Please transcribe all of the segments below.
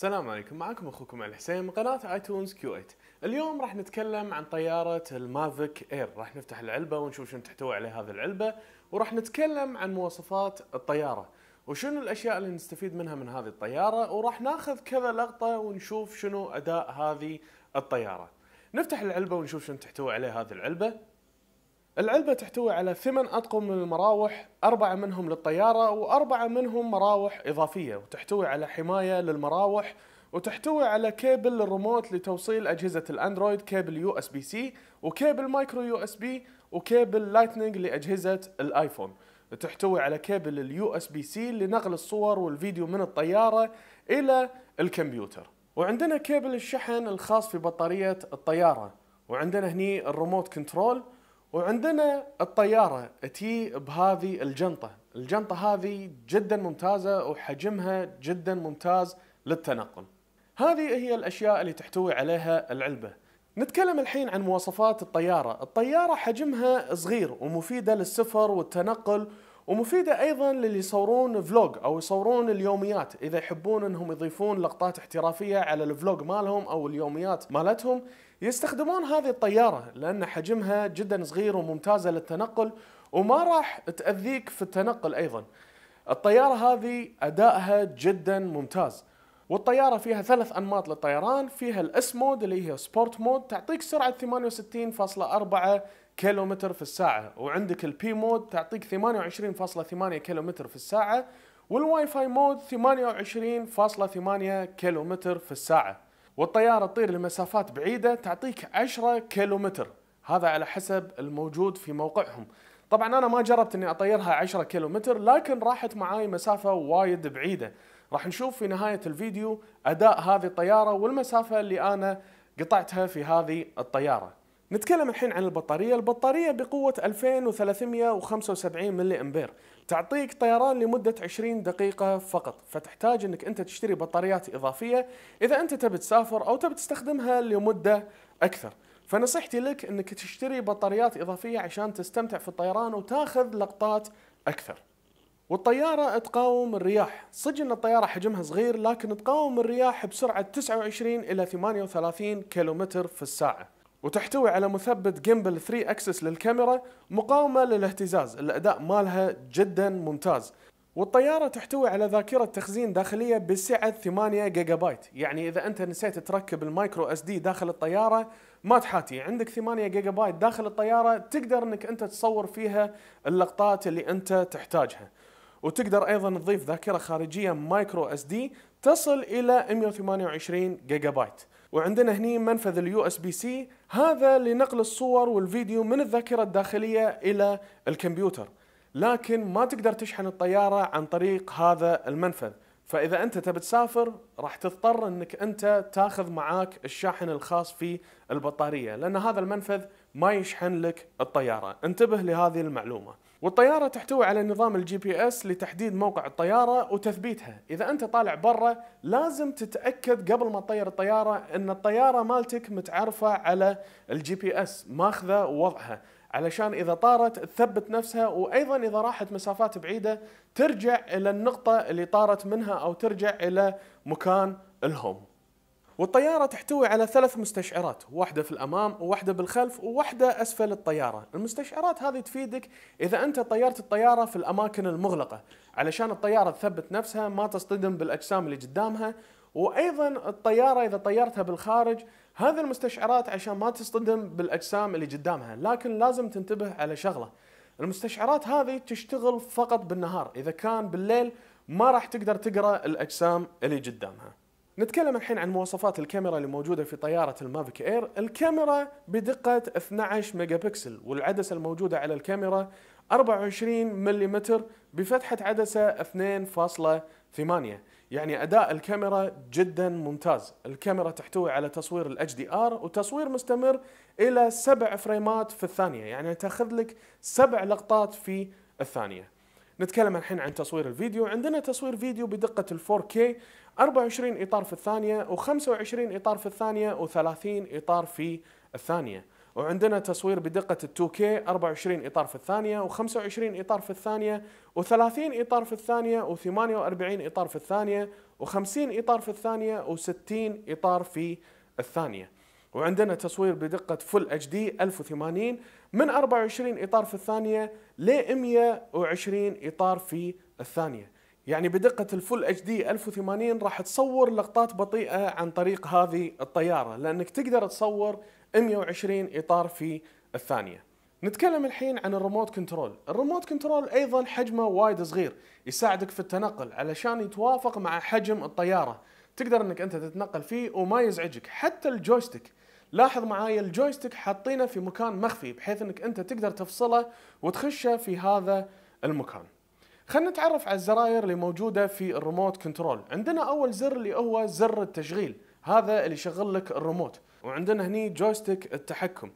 السلام عليكم معكم اخوكم علي حسين من قناه ايتونز كيو 8 اليوم راح نتكلم عن طياره المافيك اير راح نفتح العلبه ونشوف شنو تحتوي عليه هذه العلبه وراح نتكلم عن مواصفات الطياره وشنو الاشياء اللي نستفيد منها من هذه الطياره وراح ناخذ كذا لقطه ونشوف شنو اداء هذه الطياره نفتح العلبه ونشوف شنو تحتوي عليه هذه العلبه العلبة تحتوي على ثمان أطقم من المراوح أربعة منهم للطيارة وأربعة منهم مراوح إضافية وتحتوي على حماية للمراوح وتحتوي على كيبل للريموت لتوصيل أجهزة الأندرويد كيبل يو اس بي سي وكيبل مايكرو يو اس بي وكيبل لايتنينج لأجهزة الآيفون وتحتوي على كيبل اليو اس بي سي لنقل الصور والفيديو من الطيارة إلى الكمبيوتر وعندنا كيبل الشحن الخاص في بطارية الطيارة وعندنا هني الريموت كنترول وعندنا الطيارة تي بهذه الجنطة الجنطة هذه جدا ممتازة وحجمها جدا ممتاز للتنقل هذه هي الأشياء اللي تحتوي عليها العلبة نتكلم الحين عن مواصفات الطيارة الطيارة حجمها صغير ومفيدة للسفر والتنقل ومفيده ايضا للي يصورون فلوج او يصورون اليوميات اذا يحبون انهم يضيفون لقطات احترافيه على الفلوج مالهم او اليوميات مالتهم يستخدمون هذه الطياره لان حجمها جدا صغير وممتازه للتنقل وما راح تاذيك في التنقل ايضا الطياره هذه ادائها جدا ممتاز والطيارة فيها ثلاث أنماط للطيران فيها الأس مود اللي هي سبورت مود تعطيك سرعة 68.4 كيلومتر في الساعة وعندك البي مود تعطيك 28.8 كيلومتر في الساعة والواي فاي مود 28.8 كيلومتر في الساعة والطيارة تطير لمسافات بعيدة تعطيك 10 كيلومتر هذا على حسب الموجود في موقعهم طبعا أنا ما جربت أني أطيرها 10 كيلومتر لكن راحت معاي مسافة وايد بعيدة راح نشوف في نهاية الفيديو أداء هذه الطيارة والمسافة اللي أنا قطعتها في هذه الطيارة نتكلم الحين عن البطارية البطارية بقوة 2375 ملي أمبير تعطيك طيران لمدة 20 دقيقة فقط فتحتاج أنك أنت تشتري بطاريات إضافية إذا أنت تبي تسافر أو تبي تستخدمها لمدة أكثر فنصيحتي لك أنك تشتري بطاريات إضافية عشان تستمتع في الطيران وتاخذ لقطات أكثر والطيارة تقاوم الرياح صدق أن الطيارة حجمها صغير لكن تقاوم الرياح بسرعة 29 إلى 38 كيلومتر في الساعة وتحتوي على مثبت جيمبل 3 أكسس للكاميرا مقاومة للاهتزاز الأداء مالها جدا ممتاز والطيارة تحتوي على ذاكرة تخزين داخلية بسعة 8 جيجا بايت يعني إذا أنت نسيت تركب المايكرو اس دي داخل الطيارة ما تحاتي عندك 8 جيجا بايت داخل الطيارة تقدر أنك أنت تصور فيها اللقطات اللي أنت تحتاجها وتقدر ايضا تضيف ذاكره خارجيه مايكرو اس دي تصل الى 128 جيجا بايت وعندنا هني منفذ اليو اس بي سي هذا لنقل الصور والفيديو من الذاكره الداخليه الى الكمبيوتر لكن ما تقدر تشحن الطياره عن طريق هذا المنفذ فاذا انت تبي تسافر راح تضطر انك انت تاخذ معاك الشاحن الخاص في البطاريه لان هذا المنفذ ما يشحن لك الطياره انتبه لهذه المعلومه والطيارة تحتوي على نظام الجي بي اس لتحديد موقع الطيارة وتثبيتها، إذا أنت طالع برا لازم تتأكد قبل ما تطير الطيارة أن الطيارة مالتك متعرفة على الجي بي اس، ماخذة وضعها، علشان إذا طارت تثبت نفسها وأيضا إذا راحت مسافات بعيدة ترجع إلى النقطة اللي طارت منها أو ترجع إلى مكان الهوم. والطيارة تحتوي على ثلاث مستشعرات واحدة في الأمام وواحدة بالخلف وواحدة أسفل الطيارة المستشعرات هذه تفيدك إذا أنت طيرت الطيارة في الأماكن المغلقة علشان الطيارة تثبت نفسها ما تصطدم بالأجسام اللي قدامها وايضا الطياره اذا طيرتها بالخارج هذه المستشعرات عشان ما تصطدم بالاجسام اللي قدامها لكن لازم تنتبه على شغله المستشعرات هذه تشتغل فقط بالنهار اذا كان بالليل ما راح تقدر تقرا الاجسام اللي قدامها نتكلم الحين عن مواصفات الكاميرا اللي موجوده في طياره المافيك اير، الكاميرا بدقه 12 ميجا بكسل والعدسه الموجوده على الكاميرا 24 ملم بفتحه عدسه 2.8 يعني اداء الكاميرا جدا ممتاز، الكاميرا تحتوي على تصوير ال دي ار وتصوير مستمر الى سبع فريمات في الثانيه، يعني تاخذ لك سبع لقطات في الثانيه. نتكلم الحين عن تصوير الفيديو عندنا تصوير فيديو بدقة 4K 24 إطار في الثانية و25 إطار في الثانية و30 إطار في الثانية وعندنا تصوير بدقة 2K 24 إطار في الثانية و25 إطار في الثانية و30 إطار في الثانية و48 إطار في الثانية و50 إطار في الثانية و60 إطار في الثانية وعندنا تصوير بدقة فل اتش دي 1080 من 24 إطار في الثانية ل 120 إطار في الثانية يعني بدقة الفل اتش دي 1080 راح تصور لقطات بطيئة عن طريق هذه الطيارة لأنك تقدر تصور 120 إطار في الثانية نتكلم الحين عن الريموت كنترول الريموت كنترول أيضا حجمه وايد صغير يساعدك في التنقل علشان يتوافق مع حجم الطيارة تقدر انك انت تتنقل فيه وما يزعجك حتى الجويستيك لاحظ معاي الجويستيك حاطينه في مكان مخفي بحيث انك انت تقدر تفصله وتخشه في هذا المكان خلينا نتعرف على الزراير اللي موجوده في الريموت كنترول عندنا اول زر اللي هو زر التشغيل هذا اللي يشغل لك الريموت وعندنا هني جويستيك التحكم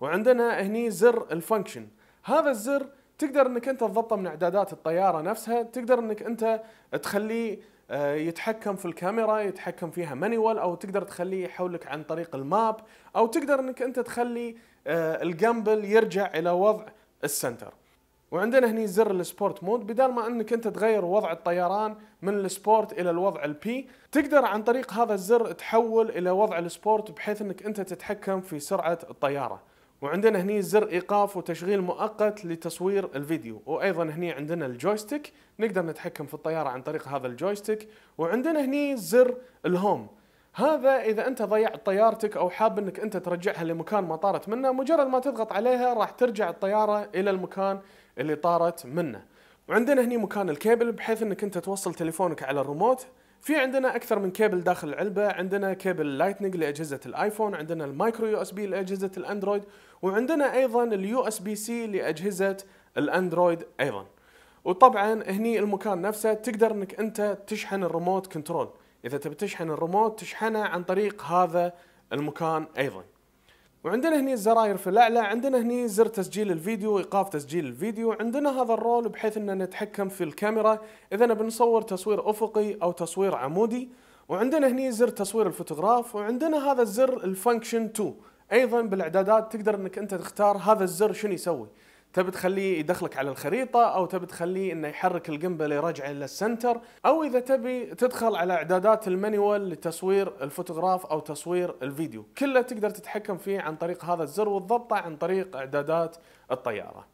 وعندنا هني زر الفانكشن هذا الزر تقدر انك انت تضبطه من اعدادات الطياره نفسها تقدر انك انت تخليه آه، يتحكم في الكاميرا يتحكم فيها مانيوال او تقدر تخليه يحولك عن طريق الماب او تقدر انك انت تخلي آه، الجامبل يرجع الى وضع السنتر وعندنا هني زر السبورت مود بدال ما انك انت تغير وضع الطيران من السبورت الى الوضع البي تقدر عن طريق هذا الزر تحول الى وضع السبورت بحيث انك انت تتحكم في سرعه الطياره وعندنا هني زر ايقاف وتشغيل مؤقت لتصوير الفيديو وايضا هني عندنا الجويستيك نقدر نتحكم في الطياره عن طريق هذا الجويستيك وعندنا هني زر الهوم هذا اذا انت ضيعت طيارتك او حاب انك انت ترجعها لمكان ما طارت منه مجرد ما تضغط عليها راح ترجع الطياره الى المكان اللي طارت منه وعندنا هني مكان الكيبل بحيث انك انت توصل تليفونك على الريموت في عندنا اكثر من كابل داخل العلبه عندنا كابل لايتنج لاجهزه الايفون عندنا المايكرو يو اس بي لاجهزه الاندرويد وعندنا ايضا اليو اس بي سي لاجهزه الاندرويد ايضا وطبعا هني المكان نفسه تقدر انك انت تشحن الريموت كنترول اذا تبي تشحن الريموت تشحنه عن طريق هذا المكان ايضا وعندنا هني الزراير في الاعلى عندنا هني زر تسجيل الفيديو ايقاف تسجيل الفيديو عندنا هذا الرول بحيث ان نتحكم في الكاميرا اذا بنصور تصوير افقي او تصوير عمودي وعندنا هني زر تصوير الفوتوغراف وعندنا هذا الزر الفانكشن 2 ايضا بالاعدادات تقدر انك انت تختار هذا الزر شنو يسوي تبي تخليه يدخلك على الخريطة أو تبي تخليه إنه يحرك يرجع الى للسنتر أو إذا تبي تدخل على إعدادات المانيوال لتصوير الفوتوغراف أو تصوير الفيديو كله تقدر تتحكم فيه عن طريق هذا الزر وتضبطه عن طريق إعدادات الطيارة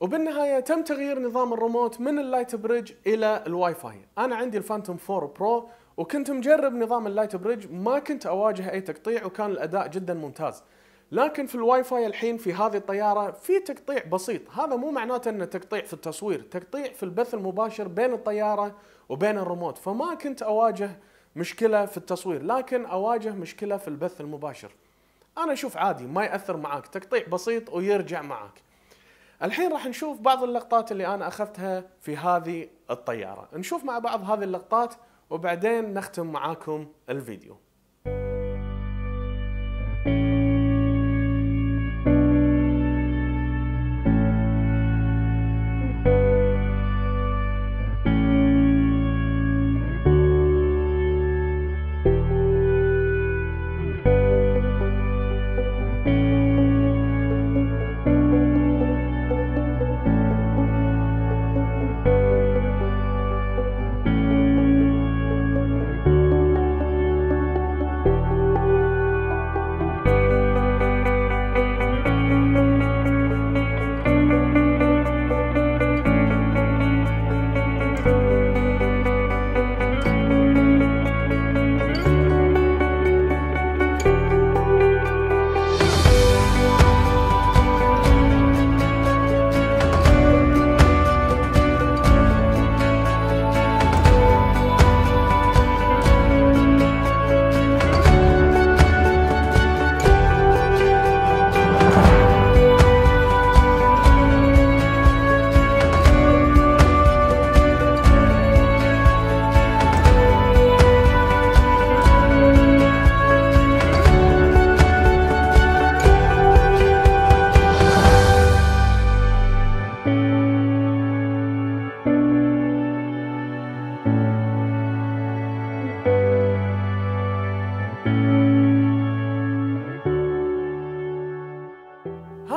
وبالنهاية تم تغيير نظام الريموت من اللايت بريدج إلى الواي فاي أنا عندي الفانتوم 4 برو وكنت مجرب نظام اللايت بريدج ما كنت أواجه أي تقطيع وكان الأداء جدا ممتاز لكن في الواي فاي الحين في هذه الطياره في تقطيع بسيط هذا مو معناته انه تقطيع في التصوير تقطيع في البث المباشر بين الطياره وبين الريموت فما كنت اواجه مشكله في التصوير لكن اواجه مشكله في البث المباشر انا اشوف عادي ما ياثر معاك تقطيع بسيط ويرجع معاك الحين راح نشوف بعض اللقطات اللي انا اخذتها في هذه الطياره نشوف مع بعض هذه اللقطات وبعدين نختم معاكم الفيديو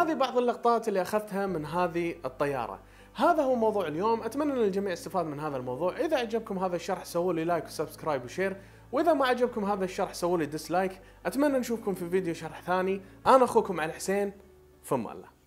وهذه بعض اللقطات اللي اخذتها من هذه الطياره هذا هو موضوع اليوم اتمنى ان الجميع استفاد من هذا الموضوع اذا عجبكم هذا الشرح سووا لي لايك وسبسكرايب وشير واذا ما عجبكم هذا الشرح سووا لي ديسلايك اتمنى نشوفكم في فيديو شرح ثاني انا اخوكم علي حسين فما الله